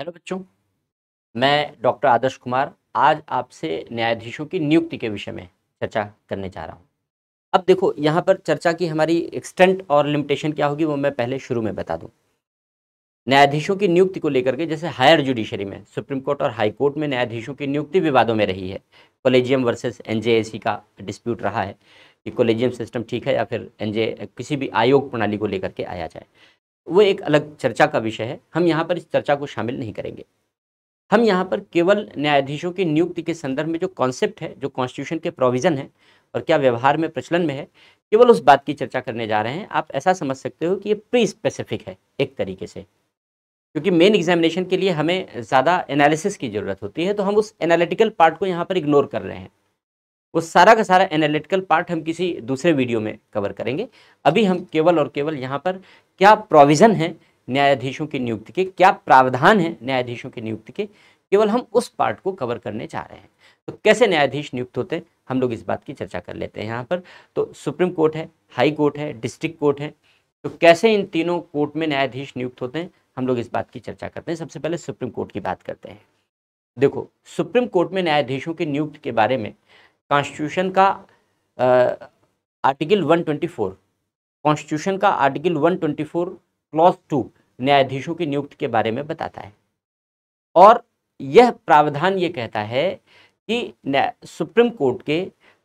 hello बच्चों मैं doctor आदर्श कुमार आज आपसे न्यायाधीशों की नियुक्ति के विषय में चर्चा करने जा रहा हूँ अब देखो यहाँ पर चर्चा की हमारी एक्सटेंट और लिमिटेशन क्या होगी वो मैं पहले शुरू में बता दूँ न्यायाधीशों की नियुक्ति को लेकर के जैसे हायर जुडिशरी में सुप्रीम कोर्ट और हाई कोर्ट में न्यायाधीशों की नियुक्ति विवादों में रही है कॉलेजियम वर्सेस एन का डिस्प्यूट रहा है कि कॉलेजियम सिस्टम ठीक है या फिर एनजे किसी भी आयोग प्रणाली को लेकर के आया जाए वो एक अलग चर्चा का विषय है हम यहाँ पर इस चर्चा को शामिल नहीं करेंगे हम यहाँ पर केवल न्यायाधीशों की नियुक्ति के संदर्भ में जो कॉन्सेप्ट है जो कॉन्स्टिट्यूशन के प्रोविज़न है और क्या व्यवहार में प्रचलन में है केवल उस बात की चर्चा करने जा रहे हैं आप ऐसा समझ सकते हो कि ये प्री स्पेसिफिक है एक तरीके से क्योंकि मेन एग्जामिनेशन के लिए हमें ज़्यादा एनालिसिस की ज़रूरत होती है तो हम उस एनालिटिकल पार्ट को यहाँ पर इग्नोर कर रहे हैं वो सारा का सारा एनालिटिकल पार्ट हम किसी दूसरे वीडियो में कवर करेंगे अभी हम केवल और केवल यहाँ पर क्या प्रोविज़न है न्यायाधीशों की नियुक्ति के क्या प्रावधान है न्यायाधीशों की नियुक्ति के केवल हम उस पार्ट को कवर करने चाह रहे हैं तो कैसे न्यायाधीश नियुक्त होते हैं हम लोग इस बात की चर्चा कर लेते हैं यहाँ पर तो सुप्रीम कोर्ट है हाई कोर्ट है डिस्ट्रिक्ट कोर्ट है तो कैसे इन तीनों कोर्ट में न्यायाधीश नियुक्त होते हैं हम लोग इस बात की चर्चा करते हैं सबसे पहले सुप्रीम कोर्ट की बात करते हैं देखो सुप्रीम कोर्ट में न्यायाधीशों की नियुक्ति के बारे में कॉन्स्टिट्यूशन का आर्टिकल 124 कॉन्स्टिट्यूशन का आर्टिकल 124 क्लॉज टू न्यायाधीशों की नियुक्ति के बारे में बताता है और यह प्रावधान ये कहता है कि सुप्रीम कोर्ट के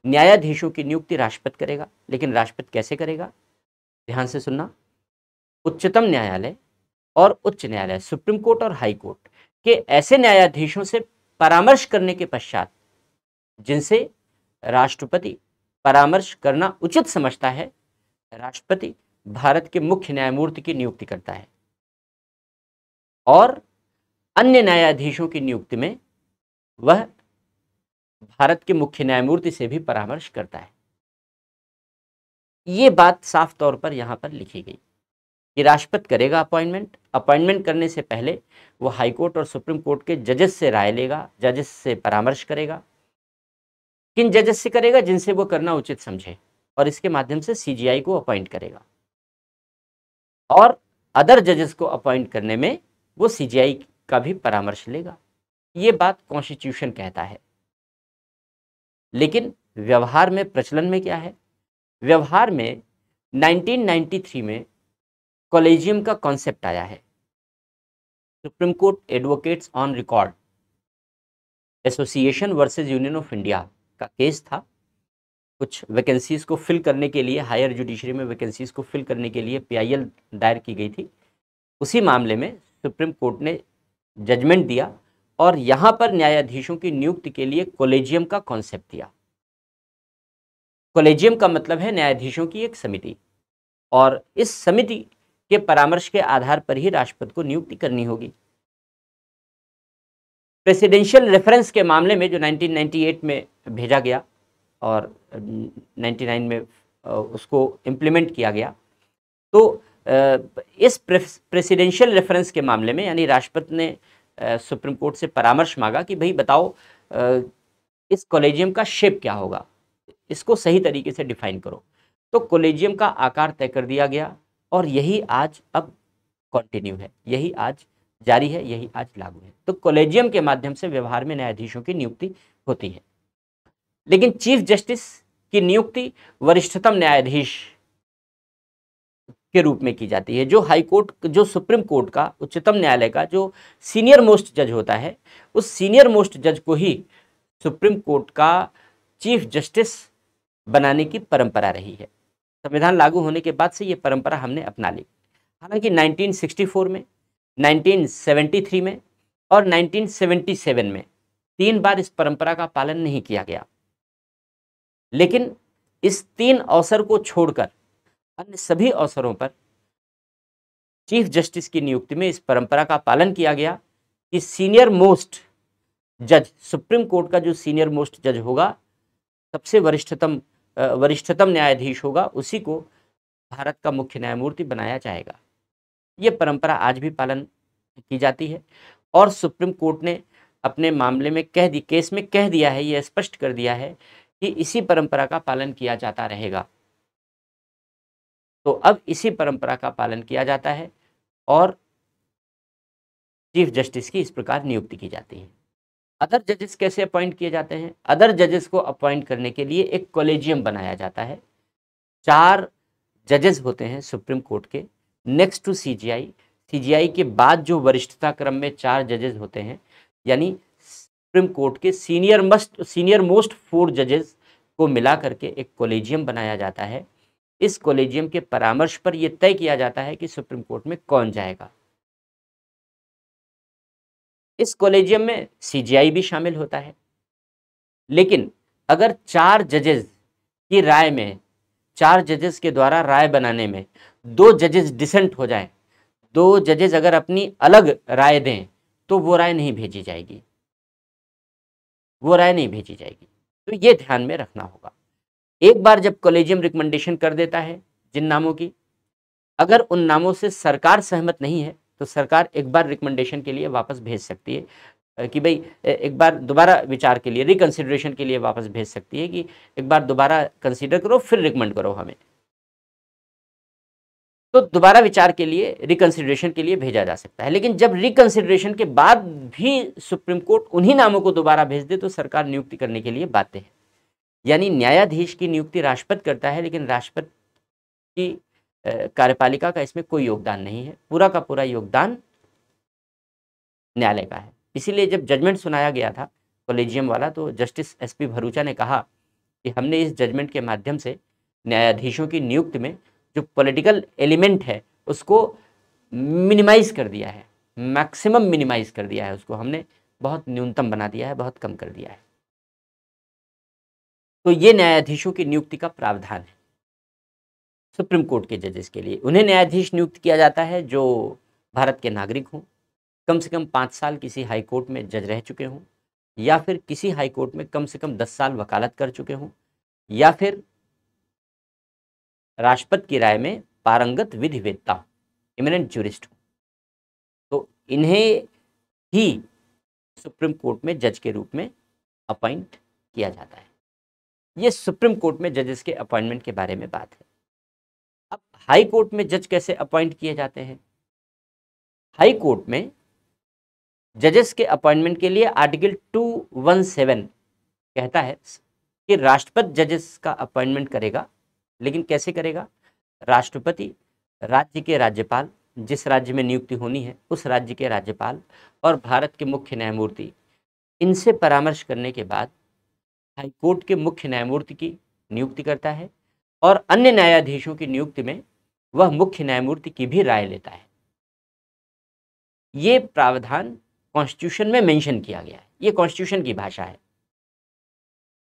न्यायाधीशों की नियुक्ति राष्ट्रपति करेगा लेकिन राष्ट्रपति कैसे करेगा ध्यान से सुनना उच्चतम न्यायालय और उच्च न्यायालय सुप्रीम कोर्ट और हाई कोर्ट के ऐसे न्यायाधीशों से परामर्श करने के पश्चात जिनसे राष्ट्रपति परामर्श करना उचित समझता है राष्ट्रपति भारत के मुख्य न्यायमूर्ति की नियुक्ति करता है और अन्य न्यायाधीशों की नियुक्ति में वह भारत के मुख्य न्यायमूर्ति से भी परामर्श करता है ये बात साफ तौर पर यहां पर लिखी गई कि राष्ट्रपति करेगा अपॉइंटमेंट अपॉइंटमेंट करने से पहले वह हाईकोर्ट और सुप्रीम कोर्ट के जजेस से राय लेगा जजेस से परामर्श करेगा किन जजेस से करेगा जिनसे वो करना उचित समझे और इसके माध्यम से सीजीआई को अपॉइंट करेगा और अदर जजेस को अपॉइंट करने में वो सीजीआई का भी परामर्श लेगा ये बात कॉन्स्टिट्यूशन कहता है लेकिन व्यवहार में प्रचलन में क्या है व्यवहार में 1993 में कॉलेजियम का कॉन्सेप्ट आया है supreme court advocates on record association versus union of India का केस था कुछ वैकेंसीज़ को फिल करने के लिए हायर जुडिशरी में वैकेंसीज़ को फिल करने के लिए पीआईएल दायर की गई थी उसी मामले में सुप्रीम कोर्ट ने जजमेंट दिया और यहाँ पर न्यायाधीशों की नियुक्ति के लिए कॉलेजियम का कॉन्सेप्ट दिया कोलेजियम का मतलब है न्यायाधीशों की एक समिति और इस समिति के परामर्श के आधार पर ही राष्ट्रपति को नियुक्ति करनी होगी प्रेसिडेंशियल रेफरेंस के मामले में जो 1998 में भेजा गया और 99 में उसको इम्प्लीमेंट किया गया तो इस प्रेसिडेंशियल रेफरेंस के मामले में यानी राष्ट्रपति ने सुप्रीम कोर्ट से परामर्श मांगा कि भाई बताओ इस कॉलेजियम का शेप क्या होगा इसको सही तरीके से डिफाइन करो तो कॉलेजियम का आकार तय कर दिया गया और यही आज अब कंटिन्यू है यही आज जारी है यही आज लागू है तो कॉलेजियम के माध्यम से व्यवहार में न्यायाधीशों की नियुक्ति होती है लेकिन चीफ जस्टिस की नियुक्ति वरिष्ठतम न्यायाधीश के रूप में की जाती है जो हाई कोर्ट जो सुप्रीम कोर्ट का उच्चतम न्यायालय का जो सीनियर मोस्ट जज होता है उस सीनियर मोस्ट जज को ही सुप्रीम कोर्ट का चीफ जस्टिस बनाने की परंपरा रही है संविधान लागू होने के बाद से ये परंपरा हमने अपना ली हालांकि 1964 में 1973 में और 1977 में तीन बार इस परंपरा का पालन नहीं किया गया लेकिन इस तीन अवसर को छोड़कर अन्य सभी अवसरों पर चीफ जस्टिस की नियुक्ति में इस परंपरा का पालन किया गया कि सीनियर मोस्ट जज सुप्रीम कोर्ट का जो सीनियर मोस्ट जज होगा सबसे वरिष्ठतम वरिष्ठतम न्यायाधीश होगा उसी को भारत का मुख्य न्यायमूर्ति बनाया जाएगा ये परंपरा आज भी पालन की जाती है और सुप्रीम कोर्ट ने अपने मामले में कह दी केस में कह दिया है ये स्पष्ट कर दिया है कि इसी परंपरा का पालन किया जाता रहेगा तो अब इसी परंपरा का पालन किया जाता है और चीफ जस्टिस की इस प्रकार नियुक्ति की जाती है अदर जजेस कैसे अपॉइंट किए जाते हैं अदर जजेस को अपॉइंट करने के लिए एक कॉलेजियम बनाया जाता है चार जजेस होते हैं सुप्रीम कोर्ट के नेक्स्ट टू सीजीआई सीजीआई के बाद जो वरिष्ठता क्रम में चार जजेस होते हैं यानी सुप्रीम कोर्ट के senior must senior most four जजेस को मिला करके एक कॉलेजियम बनाया जाता है इस कॉलेजियम के परामर्श पर यह तय किया जाता है कि सुप्रीम कोर्ट में कौन जाएगा इस कॉलेजियम में सीजीआई भी शामिल होता है लेकिन अगर चार जजेस की राय में चार जजेस के द्वारा राय बनाने में दो जजेस डिसेंट हो जाएं, दो जजेस अगर अपनी अलग राय दें तो वो राय नहीं भेजी जाएगी वो राय नहीं भेजी जाएगी तो ये ध्यान में रखना होगा एक बार जब कॉलेजियम रिकमेंडेशन कर देता है जिन नामों की अगर उन नामों से सरकार सहमत नहीं है तो सरकार एक बार रिकमेंडेशन के लिए वापस भेज सकती है कि भाई एक बार दोबारा विचार के लिए रिकन्सिडरेशन के लिए वापस भेज सकती है कि एक बार दोबारा कंसिडर करो फिर रिकमेंड करो हमें तो दोबारा विचार के लिए रिकन्सिडरेशन के लिए भेजा जा सकता है लेकिन जब रिकन्सिडरेशन के बाद भी सुप्रीम कोर्ट उन्हीं नामों को दोबारा भेज दे तो सरकार नियुक्ति करने के लिए बातें है यानी न्यायाधीश की नियुक्ति राष्ट्रपति करता है लेकिन राष्ट्रपति की कार्यपालिका का इसमें कोई योगदान नहीं है पूरा का पूरा योगदान न्यायालय का है इसीलिए जब जजमेंट सुनाया गया था कॉलेजियम वाला तो जस्टिस एस पी भरूचा ने कहा कि हमने इस जजमेंट के माध्यम से न्यायाधीशों की नियुक्ति में जो पॉलिटिकल एलिमेंट है उसको मिनिमाइज़ कर दिया है मैक्सिमम मिनिमाइज़ कर दिया है उसको हमने बहुत न्यूनतम बना दिया है बहुत कम कर दिया है तो ये न्यायाधीशों की नियुक्ति का प्रावधान है सुप्रीम कोर्ट के जजेस के लिए उन्हें न्यायाधीश नियुक्त किया जाता है जो भारत के नागरिक हों कम से कम पाँच साल किसी हाई कोर्ट में जज रह चुके हों या फिर किसी हाई कोर्ट में कम से कम दस साल वकालत कर चुके हों या फिर राष्ट्रपति की राय में पारंगत विधिवेदता इमिनेंट जूरिस्ट तो इन्हें ही सुप्रीम कोर्ट में जज के रूप में अपॉइंट किया जाता है ये सुप्रीम कोर्ट में जजेस के अपॉइंटमेंट के बारे में बात है अब हाई कोर्ट में जज कैसे अपॉइंट किए जाते हैं हाई कोर्ट में जजेस के अपॉइंटमेंट के लिए आर्टिकल 217 कहता है कि राष्ट्रपति जजेस का अपॉइंटमेंट करेगा लेकिन कैसे करेगा राष्ट्रपति राज्य के राज्यपाल जिस राज्य में नियुक्ति होनी है उस राज्य के राज्यपाल और भारत के मुख्य न्यायमूर्ति इनसे परामर्श करने के बाद हाईकोर्ट के मुख्य न्यायमूर्ति की नियुक्ति करता है और अन्य न्यायाधीशों की नियुक्ति में वह मुख्य न्यायमूर्ति की भी राय लेता है ये प्रावधान कॉन्स्टिट्यूशन में मेंशन किया गया है ये कॉन्स्टिट्यूशन की भाषा है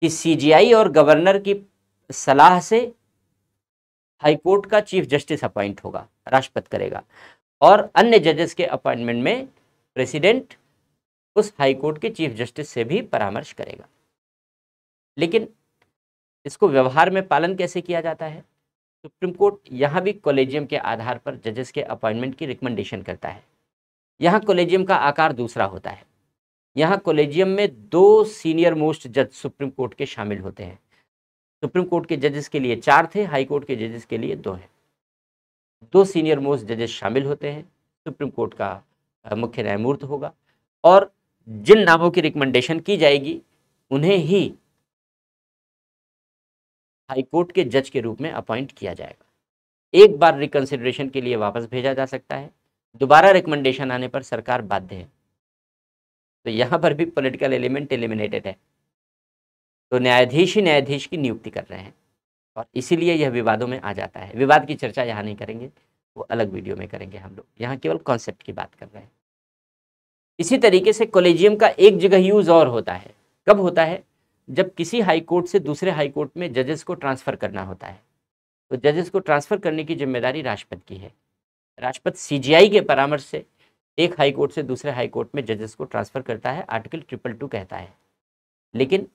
कि सीजीआई और गवर्नर की सलाह से हाईकोर्ट का चीफ जस्टिस अपॉइंट होगा राष्ट्रपति करेगा और अन्य जजेस के अपॉइंटमेंट में प्रेसिडेंट उस हाईकोर्ट के चीफ जस्टिस से भी परामर्श करेगा लेकिन इसको व्यवहार में पालन कैसे किया जाता है सुप्रीम कोर्ट यहाँ भी कॉलेजियम के आधार पर जजेस के अपॉइंटमेंट की रिकमेंडेशन करता है यहाँ कॉलेजियम का आकार दूसरा होता है यहाँ कॉलेजियम में दो सीनियर मोस्ट जज सुप्रीम कोर्ट के शामिल होते हैं सुप्रीम कोर्ट के जजेस के लिए चार थे हाई कोर्ट के जजेस के लिए दो हैं दो सीनियर मोस्ट जजेस शामिल होते हैं सुप्रीम कोर्ट का मुख्य न्यायमूर्त होगा और जिन नामों की रिकमेंडेशन की जाएगी उन्हें ही हाई कोर्ट के जज के रूप में अपॉइंट किया जाएगा एक बार रिकन्सिडरेशन के लिए वापस भेजा जा सकता है दोबारा रिकमेंडेशन आने पर सरकार बाध्य है तो यहाँ पर भी पॉलिटिकल एलिमेंट एलिमिनेटेड है तो न्यायाधीश ही न्यायाधीश की नियुक्ति कर रहे हैं और इसीलिए यह विवादों में आ जाता है विवाद की चर्चा यहाँ नहीं करेंगे वो अलग वीडियो में करेंगे हम लोग यहाँ केवल कॉन्सेप्ट की बात कर रहे हैं इसी तरीके से कोलेजियम का एक जगह यूज़ और होता है कब होता है जब किसी हाई कोर्ट से दूसरे हाई कोर्ट में जजेस को ट्रांसफ़र करना होता है तो जजेस को ट्रांसफ़र करने की जिम्मेदारी राष्ट्रपति की है राष्ट्रपति सीजीआई के परामर्श से एक हाई कोर्ट से दूसरे हाई कोर्ट में जजेस को ट्रांसफ़र करता है आर्टिकल ट्रिपल टू कहता है लेकिन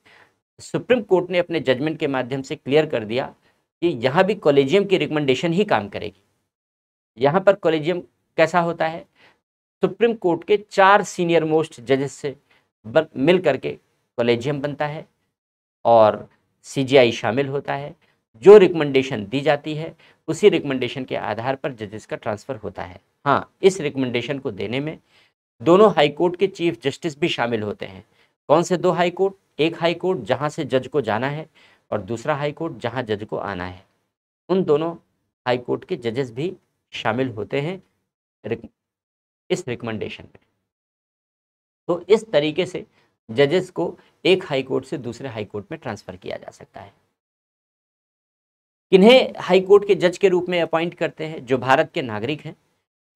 सुप्रीम कोर्ट ने अपने जजमेंट के माध्यम से क्लियर कर दिया कि यहाँ भी कॉलेजियम की रिकमेंडेशन ही काम करेगी यहाँ पर कॉलेजियम कैसा होता है सुप्रीम कोर्ट के चार सीनियर मोस्ट जजेस से मिल करके कॉलेजियम बनता है और सीजीआई शामिल होता है जो रिकमेंडेशन दी जाती है उसी रिकमेंडेशन के आधार पर जजेस का ट्रांसफ़र होता है हाँ इस रिकमेंडेशन को देने में दोनों हाई कोर्ट के चीफ जस्टिस भी शामिल होते हैं कौन से दो हाई कोर्ट एक हाई कोर्ट जहां से जज को जाना है और दूसरा हाई कोर्ट जहां जज को आना है उन दोनों हाई कोर्ट के जजेस भी शामिल होते हैं इस रिकमेंडेशन में तो इस तरीके से जजेस को एक हाई कोर्ट से दूसरे हाई कोर्ट में ट्रांसफ़र किया जा सकता है किन्हें हाई कोर्ट के जज के रूप में अपॉइंट करते हैं जो भारत के नागरिक हैं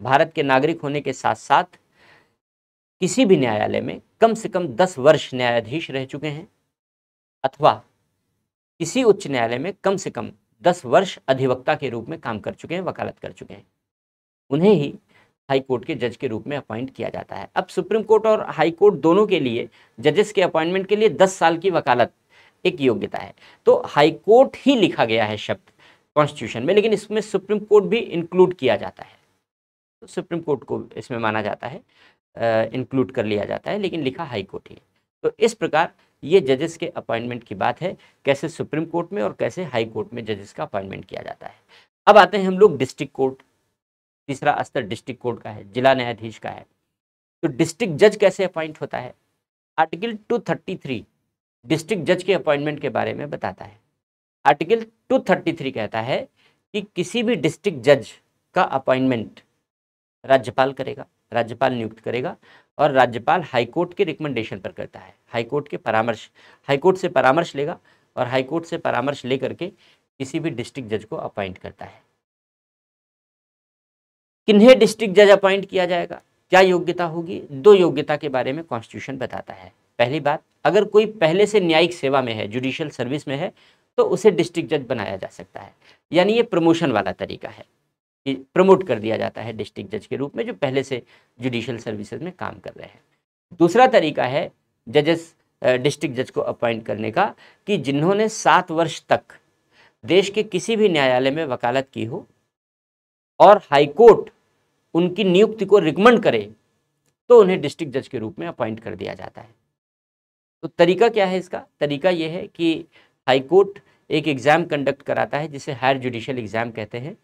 भारत के नागरिक होने के साथ साथ किसी भी न्यायालय में कम से कम दस वर्ष न्यायाधीश रह चुके हैं अथवा किसी उच्च न्यायालय में कम से कम दस वर्ष अधिवक्ता के रूप में काम कर चुके हैं वकालत कर चुके हैं उन्हें ही हाई कोर्ट के जज के रूप में अपॉइंट किया जाता है अब सुप्रीम कोर्ट और हाई कोर्ट दोनों के लिए जजेस के अपॉइंटमेंट के लिए दस साल की वकालत एक योग्यता है तो हाई कोर्ट ही लिखा गया है शब्द कॉन्स्टिट्यूशन में लेकिन इसमें सुप्रीम कोर्ट भी इंक्लूड किया जाता है तो सुप्रीम कोर्ट को इसमें माना जाता है इंक्लूड कर लिया जाता है लेकिन लिखा हाई कोर्ट ही तो इस प्रकार ये जजेस के अपॉइंटमेंट की बात है कैसे सुप्रीम कोर्ट में और कैसे हाई कोर्ट में जजेस का अपॉइंटमेंट किया जाता है अब आते हैं हम लोग डिस्ट्रिक्ट कोर्ट तीसरा स्तर डिस्ट्रिक्ट कोर्ट का है जिला न्यायाधीश का है तो डिस्ट्रिक्ट जज कैसे अपॉइंट होता है आर्टिकल टू डिस्ट्रिक्ट जज के अपॉइंटमेंट के बारे में बताता है आर्टिकल टू कहता है कि किसी भी डिस्ट्रिक्ट जज का अपॉइंटमेंट राज्यपाल करेगा राज्यपाल नियुक्त करेगा और राज्यपाल हाईकोर्ट के रिकमेंडेशन पर करता है हाईकोर्ट के परामर्श हाईकोर्ट से परामर्श लेगा और हाईकोर्ट से परामर्श लेकर के किसी भी डिस्ट्रिक्ट जज को अपॉइंट करता है किन्हें डिस्ट्रिक्ट जज अपॉइंट किया जाएगा क्या योग्यता होगी दो योग्यता के बारे में कॉन्स्टिट्यूशन बताता है पहली बात अगर कोई पहले से न्यायिक सेवा में है जुडिशियल सर्विस में है तो उसे डिस्ट्रिक्ट जज बनाया जा सकता है यानी ये प्रमोशन वाला तरीका है प्रमोट कर दिया जाता है डिस्ट्रिक्ट जज के रूप में जो पहले से जुडिशल सर्विसेज में काम कर रहे हैं दूसरा तरीका है जजेस डिस्ट्रिक्ट जज को अपॉइंट करने का कि जिन्होंने सात वर्ष तक देश के किसी भी न्यायालय में वकालत की हो और हाईकोर्ट उनकी नियुक्ति को रिकमेंड करे तो उन्हें डिस्ट्रिक्ट जज के रूप में अपॉइंट कर दिया जाता है तो तरीका क्या है इसका तरीका यह है कि हाईकोर्ट एक एग्ज़ाम कंडक्ट कराता है जिसे हायर जुडिशियल एग्ज़ाम कहते हैं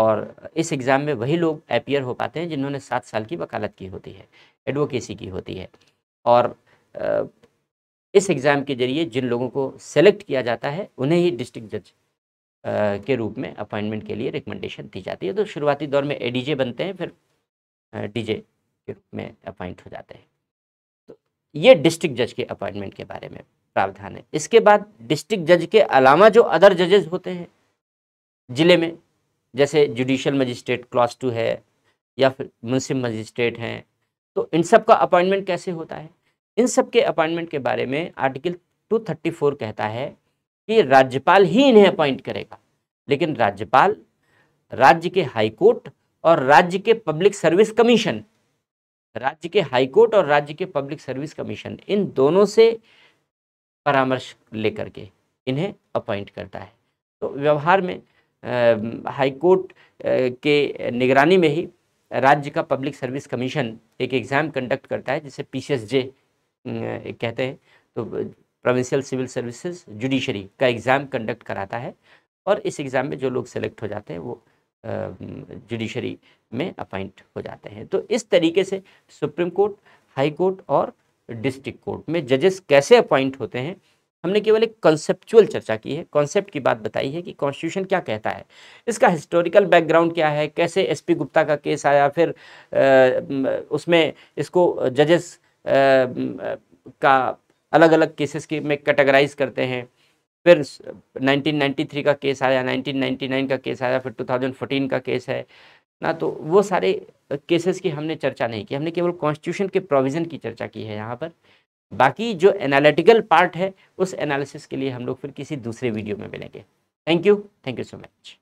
और इस एग्ज़ाम में वही लोग अपियर हो पाते हैं जिन्होंने सात साल की वकालत की होती है एडवोकेसी की होती है और इस एग्ज़ाम के ज़रिए जिन लोगों को सेलेक्ट किया जाता है उन्हें ही डिस्ट्रिक्ट जज के रूप में अपॉइंटमेंट के लिए रिकमेंडेशन दी जाती है तो शुरुआती दौर में एडीजे बनते हैं फिर डीजे के रूप में अपॉइंट हो जाते हैं तो ये डिस्ट्रिक्ट जज के अपॉइंटमेंट के बारे में प्रावधान है इसके बाद डिस्ट्रिक्ट जज के अलावा जो अदर जजेज होते हैं ज़िले में जैसे जुडिशल मजिस्ट्रेट क्लास टू है या फिर मुंसिफ मजिस्ट्रेट हैं तो इन सब का अपॉइंटमेंट कैसे होता है इन सब के अपॉइंटमेंट के बारे में आर्टिकल 234 कहता है कि राज्यपाल ही इन्हें अपॉइंट करेगा लेकिन राज्यपाल राज्य के हाईकोर्ट और राज्य के पब्लिक सर्विस कमीशन राज्य के हाईकोर्ट और राज्य के पब्लिक सर्विस कमीशन इन दोनों से परामर्श लेकर के इन्हें अपॉइंट करता है तो व्यवहार में हाईकोर्ट के निगरानी में ही राज्य का पब्लिक सर्विस कमीशन एक एग्ज़ाम कंडक्ट करता है जिसे पी कहते हैं तो प्रोविंशियल सिविल सर्विसेज जुडिशरी का एग्ज़ाम कंडक्ट कराता है और इस एग्ज़ाम में जो लोग सेलेक्ट हो जाते हैं वो जुडिशरी में अपॉइंट हो जाते हैं तो इस तरीके से सुप्रीम कोर्ट हाई कोर्ट और डिस्ट्रिक्ट कोर्ट में जजेस कैसे अपॉइंट होते हैं हमने केवल एक कॉन्सेप्चुअल चर्चा की है कॉन्सेप्ट की बात बताई है कि कॉन्स्टिट्यूशन क्या कहता है इसका हिस्टोरिकल बैकग्राउंड क्या है कैसे एसपी गुप्ता का केस आया फिर उसमें इसको जजेस का अलग अलग केसेस की में कैटेगराइज करते हैं फिर 1993 का केस आया 1999 का केस आया फिर 2014 का केस है ना तो वो सारे केसेस की हमने चर्चा नहीं की हमने केवल कॉन्स्टिट्यूशन के प्रोविज़न की चर्चा की है यहाँ पर बाकी जो एनालिटिकल पार्ट है उस एनालिसिस के लिए हम लोग फिर किसी दूसरे वीडियो में मिलेंगे thank you thank you so much